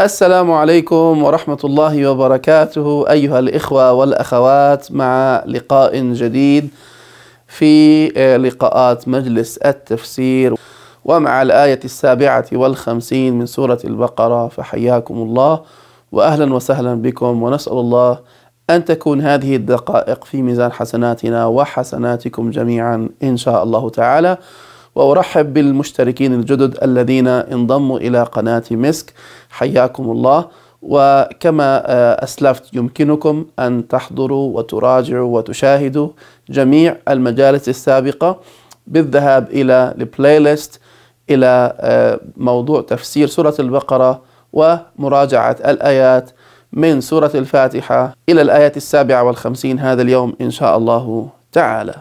السلام عليكم ورحمة الله وبركاته أيها الإخوة والأخوات مع لقاء جديد في آه، لقاءات مجلس التفسير ومع الآية السابعة والخمسين من سورة البقرة فحياكم الله وأهلا وسهلا بكم ونسأل الله أن تكون هذه الدقائق في ميزان حسناتنا وحسناتكم جميعا إن شاء الله تعالى وأرحب بالمشتركين الجدد الذين انضموا إلى قناة مسك حياكم الله وكما آه، أسلفت يمكنكم أن تحضروا وتراجعوا وتشاهدوا جميع المجالس السابقة بالذهاب إلى البلاي ليست إلى آه، موضوع تفسير سورة البقرة ومراجعة الآيات من سورة الفاتحة إلى الآية السابعة والخمسين هذا اليوم إن شاء الله تعالى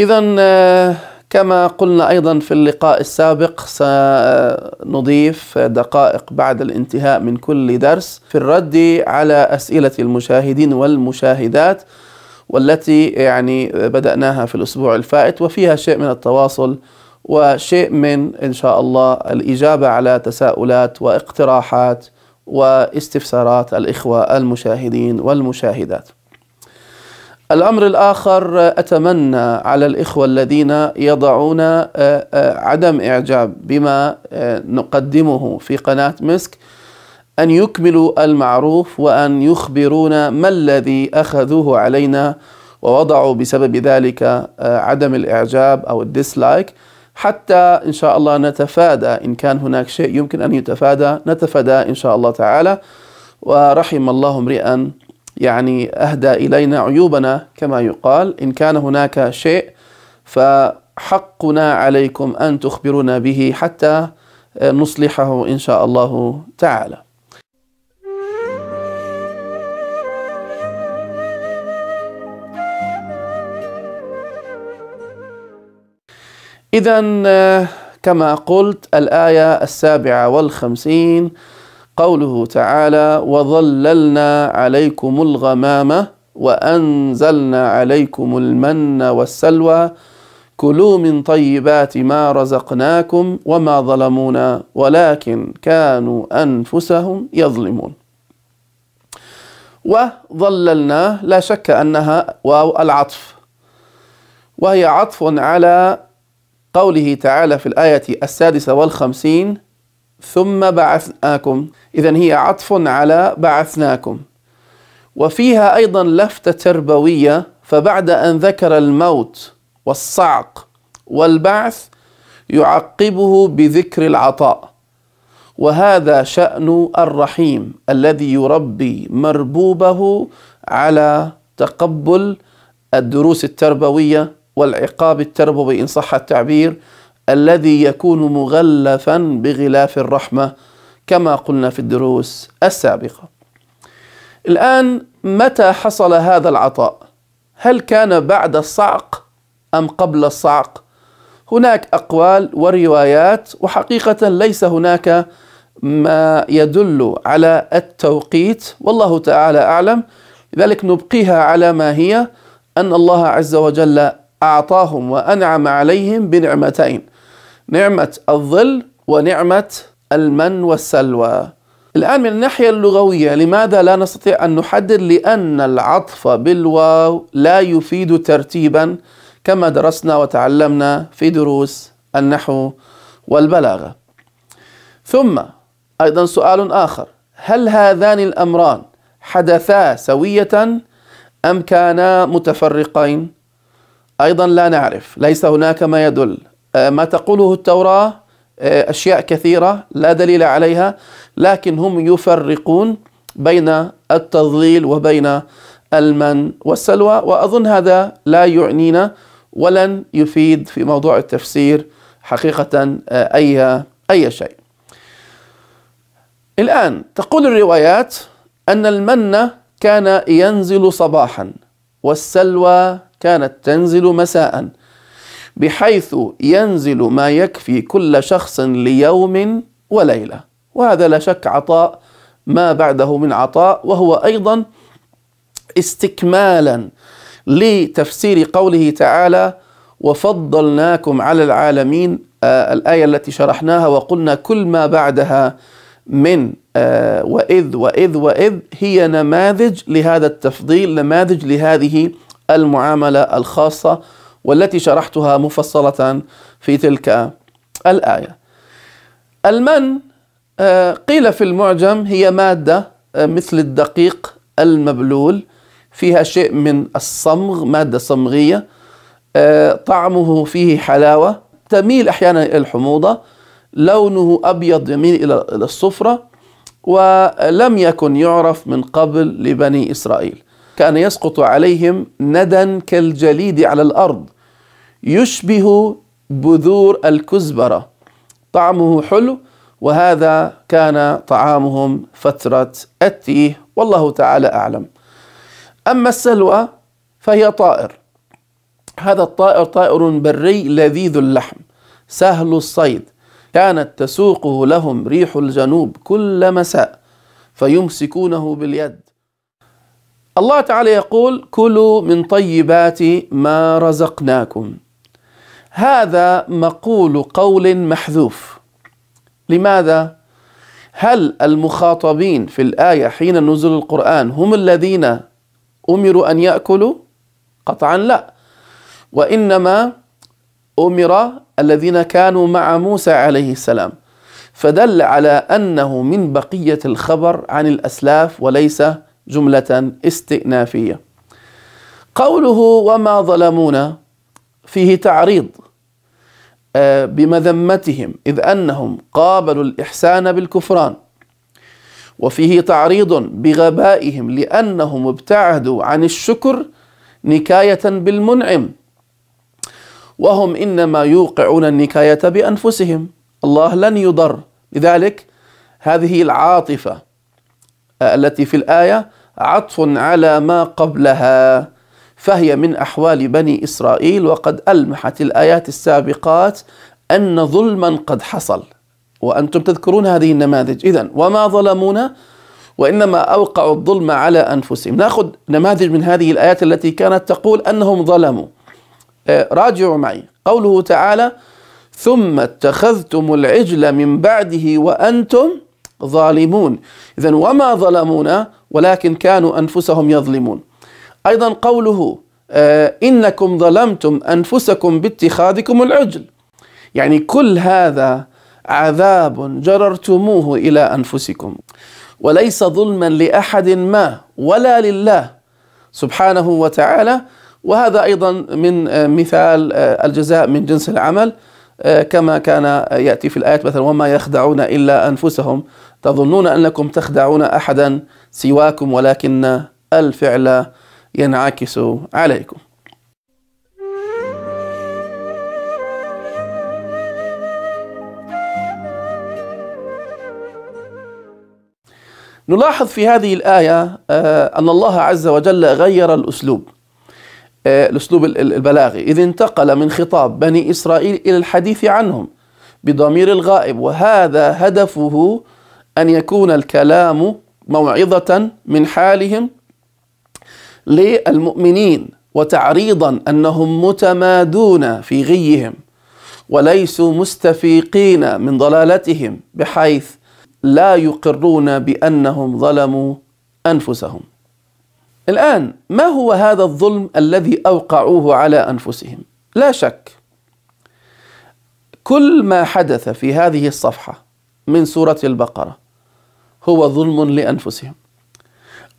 إذا آه، كما قلنا أيضا في اللقاء السابق سنضيف دقائق بعد الانتهاء من كل درس في الرد على أسئلة المشاهدين والمشاهدات والتي يعني بدأناها في الأسبوع الفائت وفيها شيء من التواصل وشيء من إن شاء الله الإجابة على تساؤلات واقتراحات واستفسارات الإخوة المشاهدين والمشاهدات الأمر الآخر أتمنى على الإخوة الذين يضعون آه، آه، عدم إعجاب بما آه، نقدمه في قناة مسك أن يكملوا المعروف وأن يخبرونا ما الذي أخذوه علينا ووضعوا بسبب ذلك عدم الإعجاب أو الديسلايك حتى إن شاء الله نتفادى إن كان هناك شيء يمكن أن يتفادى نتفادى إن شاء الله تعالى ورحم الله امرئا يعني أهدى إلينا عيوبنا كما يقال إن كان هناك شيء فحقنا عليكم أن تخبرونا به حتى نصلحه إن شاء الله تعالى إذا آه، كما قلت الآية السابعة والخمسين قوله تعالى وظللنا عليكم الغمامة وأنزلنا عليكم المن والسلوى كلوا من طيبات ما رزقناكم وما ظلمونا ولكن كانوا أنفسهم يظلمون وظللنا لا شك أنها واو العطف وهي عطف على قوله تعالى في الآية السادسة والخمسين ثم بعثناكم إذا هي عطف على بعثناكم وفيها أيضا لفتة تربوية فبعد أن ذكر الموت والصعق والبعث يعقبه بذكر العطاء وهذا شأن الرحيم الذي يربي مربوبه على تقبل الدروس التربوية والعقاب التربوي إن صح التعبير الذي يكون مغلفا بغلاف الرحمة كما قلنا في الدروس السابقة الآن متى حصل هذا العطاء؟ هل كان بعد الصعق أم قبل الصعق؟ هناك أقوال وروايات وحقيقة ليس هناك ما يدل على التوقيت والله تعالى أعلم لذلك نبقيها على ما هي أن الله عز وجل أعطاهم وأنعم عليهم بنعمتين نعمة الظل ونعمة المن والسلوى الآن من الناحية اللغوية لماذا لا نستطيع أن نحدد لأن العطف بالواو لا يفيد ترتيبا كما درسنا وتعلمنا في دروس النحو والبلاغة ثم أيضا سؤال آخر هل هذان الأمران حدثا سوية أم كانا متفرقين؟ أيضا لا نعرف ليس هناك ما يدل آه، ما تقوله التوراة آه، أشياء كثيرة لا دليل عليها لكن هم يفرقون بين التضليل وبين المن والسلوى وأظن هذا لا يعنينا ولن يفيد في موضوع التفسير حقيقة آه، أي أي شيء. الآن تقول الروايات أن المن كان ينزل صباحا والسلوى كانت تنزل مساء بحيث ينزل ما يكفي كل شخص ليوم وليلة وهذا لا شك عطاء ما بعده من عطاء وهو أيضا استكمالا لتفسير قوله تعالى وفضلناكم على العالمين آه الآية التي شرحناها وقلنا كل ما بعدها من آه وإذ وإذ وإذ هي نماذج لهذا التفضيل نماذج لهذه المعاملة الخاصة والتي شرحتها مفصلة في تلك الآية المن آه، قيل في المعجم هي مادة آه، مثل الدقيق المبلول فيها شيء من الصمغ مادة صمغية آه، طعمه فيه حلاوة تميل أحيانا إلى الحموضة لونه أبيض يميل إلى الصفرة ولم يكن يعرف من قبل لبني إسرائيل كان يسقط عليهم ندا كالجليد على الأرض يشبه بذور الكزبرة طعمه حلو وهذا كان طعامهم فترة التيه والله تعالى أعلم أما السلوى فهي طائر هذا الطائر طائر بري لذيذ اللحم سهل الصيد كانت تسوقه لهم ريح الجنوب كل مساء فيمسكونه باليد الله تعالى يقول كلوا من طيبات ما رزقناكم هذا مقول قول محذوف لماذا هل المخاطبين في الايه حين نزل القران هم الذين امروا ان ياكلوا قطعا لا وانما امر الذين كانوا مع موسى عليه السلام فدل على انه من بقيه الخبر عن الاسلاف وليس جمله استئنافيه قوله وما ظلمونا فيه تعريض آه، بمذمتهم إذ أنهم قابلوا الإحسان بالكفران وفيه تعريض بغبائهم لأنهم ابتعدوا عن الشكر نكاية بالمنعم وهم إنما يوقعون النكاية بأنفسهم الله لن يضر لذلك هذه العاطفة آه، التي في الآية عطف على ما قبلها فهي من أحوال بني إسرائيل وقد ألمحت الآيات السابقات أن ظلما قد حصل وأنتم تذكرون هذه النماذج إذا وما ظلمونا وإنما أوقعوا الظلم على أنفسهم نأخذ نماذج من هذه الآيات التي كانت تقول أنهم ظلموا آه، راجعوا معي قوله تعالى ثم اتخذتم العجل من بعده وأنتم ظالمون إذا وما ظلمونا ولكن كانوا أنفسهم يظلمون أيضا قوله آه، إنكم ظلمتم أنفسكم باتخاذكم العجل يعني كل هذا عذاب جررتموه إلى أنفسكم وليس ظلما لأحد ما ولا لله سبحانه وتعالى وهذا أيضا من آه، مثال آه، الجزاء من جنس العمل كما كان يأتي في الآيات مثلا وما يخدعون إلا أنفسهم تظنون أنكم تخدعون أحدا سواكم ولكن الفعل ينعكس عليكم نلاحظ في هذه الآية آه، أن الله عز وجل غير الأسلوب آه، الأسلوب البلاغي إذ انتقل من خطاب بني إسرائيل إلى الحديث عنهم بضمير الغائب وهذا هدفه أن يكون الكلام موعظة من حالهم للمؤمنين وتعريضا انهم متمادون في غيهم وليسوا مستفيقين من ضلالتهم بحيث لا يقرون بانهم ظلموا انفسهم. الان ما هو هذا الظلم الذي اوقعوه على انفسهم؟ لا شك كل ما حدث في هذه الصفحه من سوره البقره هو ظلم لانفسهم.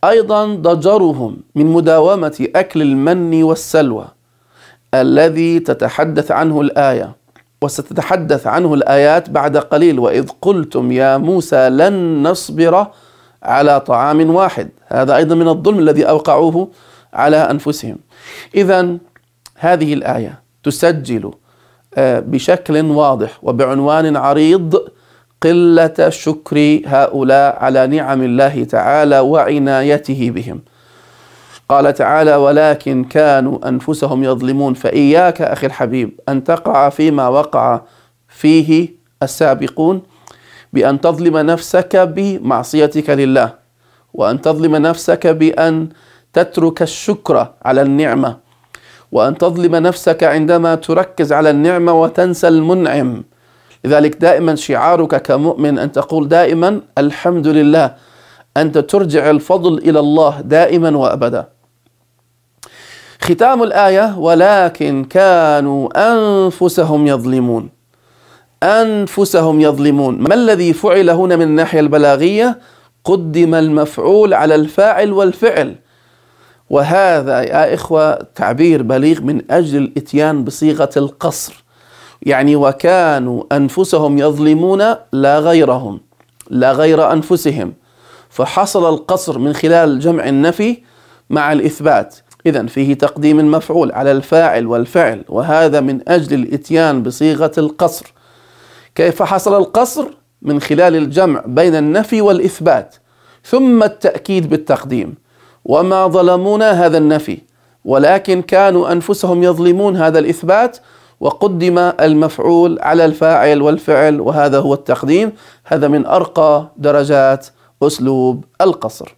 أيضا ضجرهم من مداومة أكل المن والسلوى الذي تتحدث عنه الآية وستتحدث عنه الآيات بعد قليل وإذ قلتم يا موسى لن نصبر على طعام واحد هذا أيضا من الظلم الذي أوقعوه على أنفسهم إذا هذه الآية تسجل آه، بشكل واضح وبعنوان عريض قلة شكر هؤلاء على نعم الله تعالى وعنايته بهم قال تعالى ولكن كانوا أنفسهم يظلمون فإياك أخي الحبيب أن تقع فيما وقع فيه السابقون بأن تظلم نفسك بمعصيتك لله وأن تظلم نفسك بأن تترك الشكر على النعمة وأن تظلم نفسك عندما تركز على النعمة وتنسى المنعم لذلك دائما شعارك كمؤمن أن تقول دائما الحمد لله أنت ترجع الفضل إلى الله دائما وأبدا ختام الآية ولكن كانوا أنفسهم يظلمون أنفسهم يظلمون ما الذي فعل هنا من الناحية البلاغية؟ قدم المفعول على الفاعل والفعل وهذا يا إخوة تعبير بليغ من أجل الإتيان بصيغة القصر يعني وكانوا أنفسهم يظلمون لا غيرهم لا غير أنفسهم فحصل القصر من خلال جمع النفي مع الإثبات إذا فيه تقديم المفعول على الفاعل والفعل وهذا من أجل الإتيان بصيغة القصر كيف حصل القصر؟ من خلال الجمع بين النفي والإثبات ثم التأكيد بالتقديم وما ظلمونا هذا النفي ولكن كانوا أنفسهم يظلمون هذا الإثبات وقدم المفعول على الفاعل والفعل وهذا هو التقديم هذا من أرقى درجات أسلوب القصر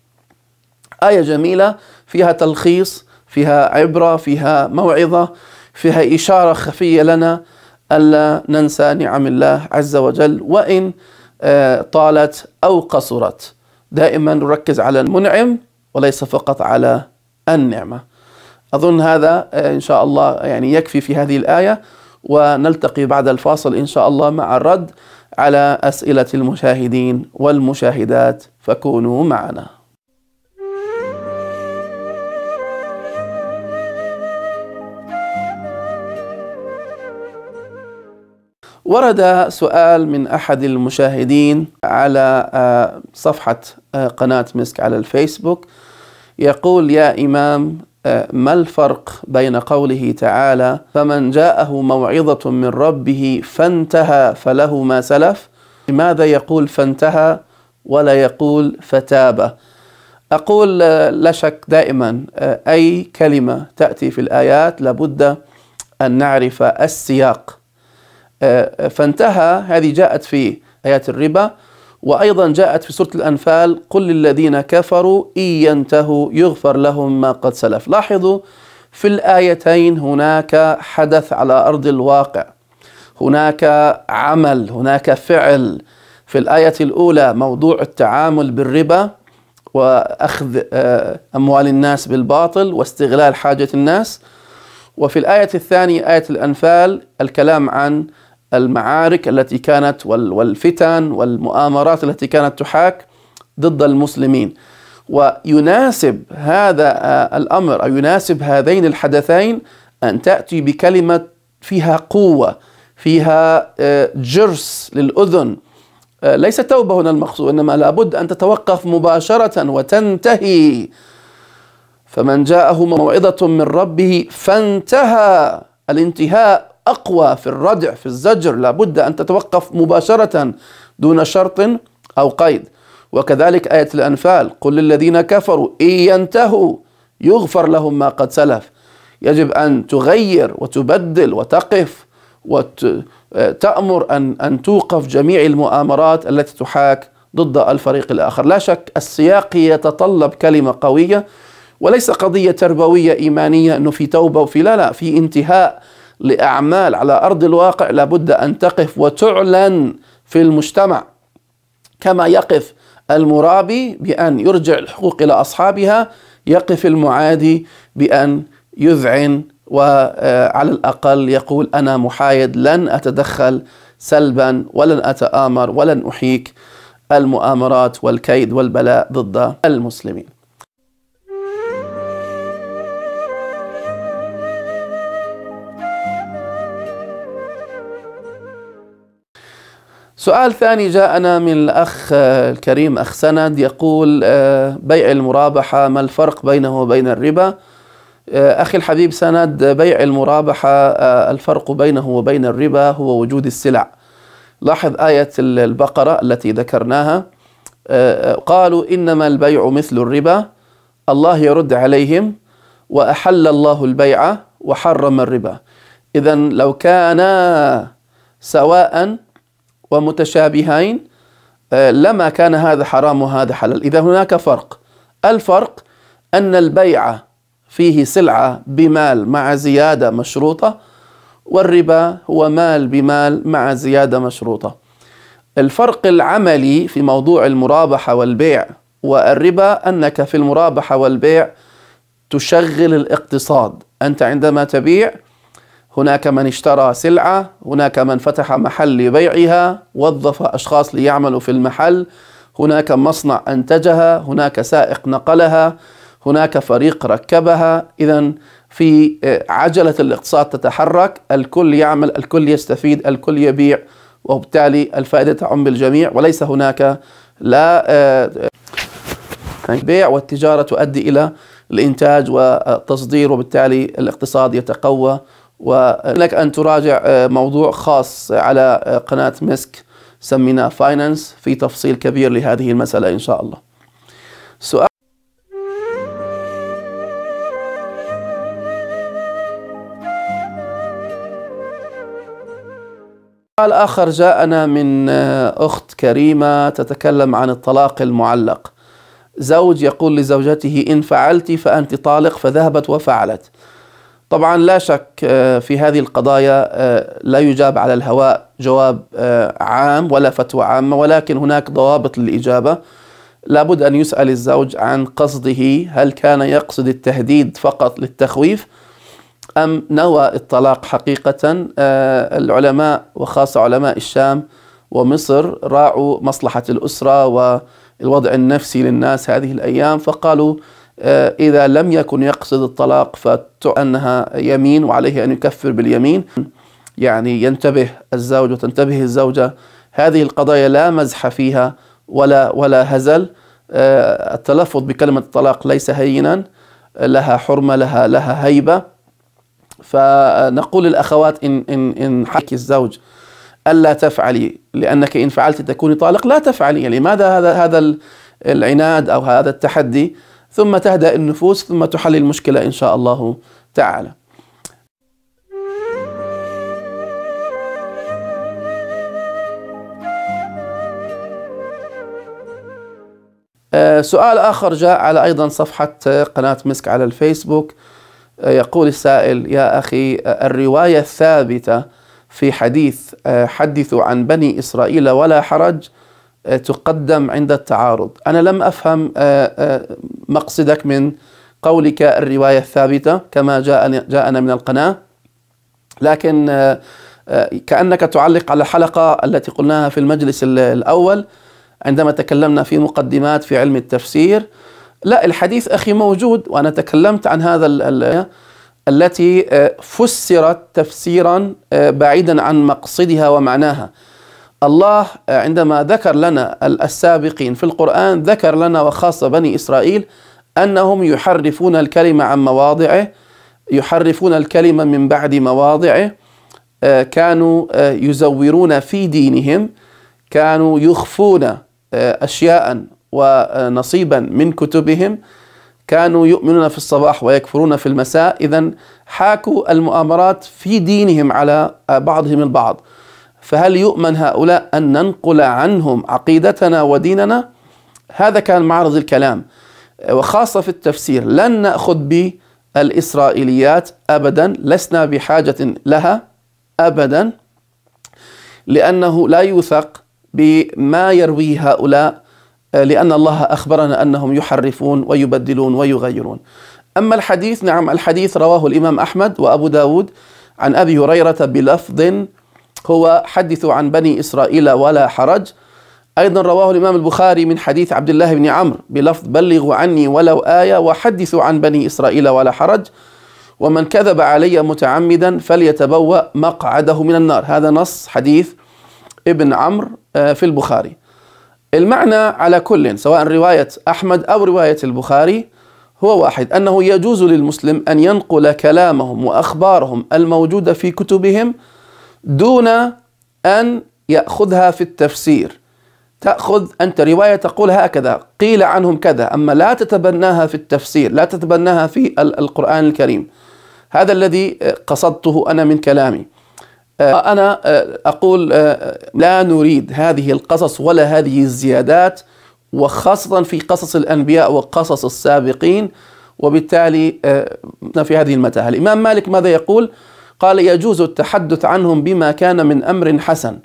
آية جميلة فيها تلخيص فيها عبرة فيها موعظة فيها إشارة خفية لنا ألا ننسى نعم الله عز وجل وإن آه، طالت أو قصرت دائما نركز على المنعم وليس فقط على النعمه أظن هذا آه، إن شاء الله يعني يكفي في هذه الآية ونلتقي بعد الفاصل إن شاء الله مع الرد على أسئلة المشاهدين والمشاهدات فكونوا معنا ورد سؤال من أحد المشاهدين على آه، صفحة آه، قناة مسك على الفيسبوك يقول يا إمام أه، ما الفرق بين قوله تعالى فمن جاءه موعظة من ربه فانتهى فله ما سلف لماذا يقول فانتهى ولا يقول فتاب أقول أه، لا شك دائما أه، أي كلمة تأتي في الآيات لابد أن نعرف السياق فانتهى هذه جاءت في آيات الربا وأيضا جاءت في سورة الأنفال قل للذين كفروا إن ينتهوا يغفر لهم ما قد سلف لاحظوا في الآيتين هناك حدث على أرض الواقع هناك عمل هناك فعل في الآية الأولى موضوع التعامل بالربا وأخذ آه، أموال الناس بالباطل واستغلال حاجة الناس وفي الآية الثانية آية الأنفال الكلام عن المعارك التي كانت والفتن والمؤامرات التي كانت تحاك ضد المسلمين ويناسب هذا آه، الامر او يناسب هذين الحدثين ان تاتي بكلمه فيها قوه فيها آه، جرس للاذن آه، ليس توبه هنا المقصود انما لابد ان تتوقف مباشره وتنتهي فمن جاءه موعظه من ربه فانتهى الانتهاء أقوى في الردع في الزجر لابد أن تتوقف مباشرة دون شرط أو قيد وكذلك آية الأنفال قل للذين كفروا إن ينتهوا يغفر لهم ما قد سلف يجب أن تغير وتبدل وتقف وتأمر آه، أن أن توقف جميع المؤامرات التي تحاك ضد الفريق الآخر لا شك السياق يتطلب كلمة قوية وليس قضية تربوية إيمانية أنه في توبة وفي لا لا في انتهاء لأعمال على أرض الواقع لابد أن تقف وتعلن في المجتمع كما يقف المرابي بأن يرجع الحقوق إلى أصحابها يقف المعادي بأن يذعن وعلى آه، الأقل يقول أنا محايد لن أتدخل سلبا ولن أتآمر ولن أحيك المؤامرات والكيد والبلاء ضد المسلمين سؤال ثاني جاءنا من الأخ الكريم أخ سند يقول آه، بيع المرابحة ما الفرق بينه وبين الربا آه، أخي الحبيب سند بيع المرابحة آه، الفرق بينه وبين الربا هو وجود السلع لاحظ آية البقرة التي ذكرناها قالوا إنما البيع مثل الربا الله يرد عليهم وأحل الله البيع وحرم الربا إذا لو كان سواء ومتشابهين آه، لما كان هذا حرام وهذا حلال إذا هناك فرق الفرق أن البيع فيه سلعة بمال مع زيادة مشروطة والربا هو مال بمال مع زيادة مشروطة الفرق العملي في موضوع المرابحة والبيع والربا أنك في المرابحة والبيع تشغل الاقتصاد أنت عندما تبيع هناك من اشترى سلعة هناك من فتح محل لبيعها وظف أشخاص ليعملوا في المحل هناك مصنع أنتجها هناك سائق نقلها هناك فريق ركبها إذا في آه، عجلة الاقتصاد تتحرك الكل يعمل الكل يستفيد الكل يبيع وبالتالي الفائدة تعم بالجميع وليس هناك لا البيع آه، والتجارة تؤدي إلى الإنتاج والتصدير وبالتالي الاقتصاد يتقوى ولك أن تراجع آه، موضوع خاص على آه، قناة مسك سميناه فاينانس في تفصيل كبير لهذه المسألة إن شاء الله سؤال سؤال آخر جاءنا من آه، أخت كريمة تتكلم عن الطلاق المعلق زوج يقول لزوجته إن فعلت فأنت طالق فذهبت وفعلت طبعا لا شك آه، في هذه القضايا آه، لا يجاب على الهواء جواب آه، عام ولا فتوى عامة ولكن هناك ضوابط للإجابة لابد أن يسأل الزوج عن قصده هل كان يقصد التهديد فقط للتخويف أم نوى الطلاق حقيقة العلماء وخاصة علماء الشام ومصر راعوا مصلحة الأسرة والوضع النفسي للناس هذه الأيام فقالوا آه، إذا لم يكن يقصد الطلاق فأنها يمين وعليه أن يكفر باليمين يعني ينتبه الزوج وتنتبه الزوجة هذه القضايا لا مزح فيها ولا ولا هزل آه، التلفظ بكلمة الطلاق ليس هينا لها حرمة لها لها هيبة فنقول للأخوات إن إن إن حكي الزوج ألا تفعلي لأنك إن فعلت تكوني طالق لا تفعلي لماذا يعني هذا هذا العناد أو هذا التحدي ثم تهدأ النفوس ثم تحل المشكلة إن شاء الله تعالى آه، سؤال آخر جاء على أيضا صفحة قناة مسك على الفيسبوك آه، يقول السائل يا أخي آه، الرواية الثابتة في حديث حدثوا عن بني إسرائيل ولا حرج آه، تقدم عند التعارض أنا لم أفهم آه، آه، مقصدك من قولك الرواية الثابتة كما جاءنا من القناة لكن كأنك تعلق على الحلقة التي قلناها في المجلس الأول عندما تكلمنا في مقدمات في علم التفسير لا الحديث أخي موجود وأنا تكلمت عن هذا التي فسرت تفسيرا بعيدا عن مقصدها ومعناها الله آه، عندما ذكر لنا السابقين في القرآن ذكر لنا وخاصة بني إسرائيل أنهم يحرفون الكلمة عن مواضعه يحرفون الكلمة من بعد مواضعه آه، كانوا آه، يزورون في دينهم كانوا يخفون أشياء ونصيبا من كتبهم كانوا يؤمنون في الصباح ويكفرون في المساء إذا حاكوا المؤامرات في دينهم على بعضهم البعض فهل يؤمن هؤلاء أن ننقل عنهم عقيدتنا وديننا هذا كان معرض الكلام وخاصة في التفسير لن نأخذ بالإسرائيليات أبدا لسنا بحاجة لها أبدا لأنه لا يوثق بما يرويه هؤلاء لأن الله أخبرنا أنهم يحرفون ويبدلون ويغيرون أما الحديث نعم الحديث رواه الإمام أحمد وأبو داود عن أبي هريرة بلفظ هو حدثوا عن بني إسرائيل ولا حرج أيضا رواه الإمام البخاري من حديث عبد الله بن عمرو بلفظ بلغوا عني ولو آية وحدثوا عن بني إسرائيل ولا حرج ومن كذب علي متعمدا فليتبوأ مقعده من النار هذا نص حديث ابن عمرو آه، في البخاري المعنى على كل سواء رواية أحمد أو رواية البخاري هو واحد أنه يجوز للمسلم أن ينقل كلامهم وأخبارهم الموجودة في كتبهم دون أن يأخذها في التفسير تأخذ أنت رواية تقول هكذا قيل عنهم كذا أما لا تتبناها في التفسير لا تتبناها في القرآن الكريم هذا الذي آه، قصدته أنا من كلامي آه، أنا آه، أقول لا نريد هذه القصص ولا هذه الزيادات وخاصة في قصص الأنبياء وقصص السابقين وبالتالي في هذه المتاهة الإمام مالك ماذا يقول؟ قال يجوز التحدث عنهم بما كان من أمر حسن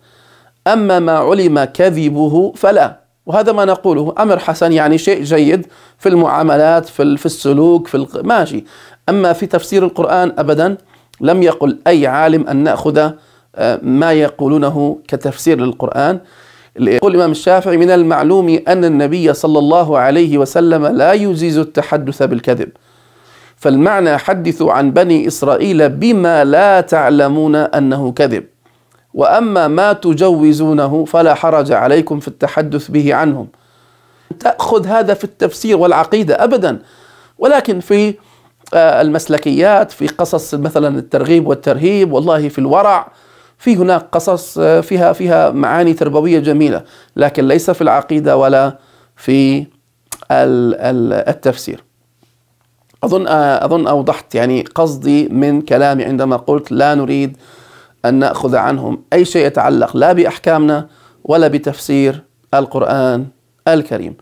أما ما علم كذبه فلا وهذا ما نقوله أمر حسن يعني شيء جيد في المعاملات في, في السلوك في ماشي أما في تفسير القرآن أبدا لم يقل أي عالم أن نأخذ آه، ما يقولونه كتفسير للقرآن يقول الإمام الشافعي من المعلوم أن النبي صلى الله عليه وسلم لا يجيز التحدث بالكذب فالمعنى حدثوا عن بني إسرائيل بما لا تعلمون أنه كذب وأما ما تجوزونه فلا حرج عليكم في التحدث به عنهم تأخذ هذا في التفسير والعقيدة أبدا ولكن في آه، المسلكيات في قصص مثلا الترغيب والترهيب والله في الورع في هناك قصص آه، فيها فيها معاني تربويه جميله لكن ليس في العقيده ولا في التفسير أظن آه، أظن أوضحت يعني قصدي من كلامي عندما قلت لا نريد أن نأخذ عنهم أي شيء يتعلق لا بأحكامنا ولا بتفسير القرآن الكريم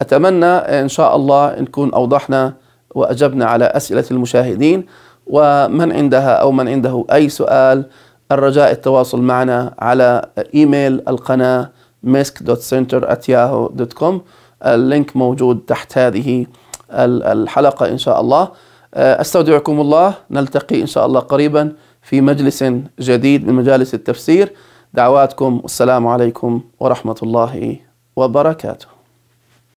أتمنى إن شاء الله نكون أوضحنا وأجبنا على أسئلة المشاهدين ومن عندها أو من عنده أي سؤال الرجاء التواصل معنا على إيميل القناة misk.center@yahoo.com اللينك موجود تحت هذه الحلقة إن شاء الله آه، أستودعكم الله نلتقي إن شاء الله قريبا في مجلس جديد من مجالس التفسير دعواتكم والسلام عليكم ورحمة الله وبركاته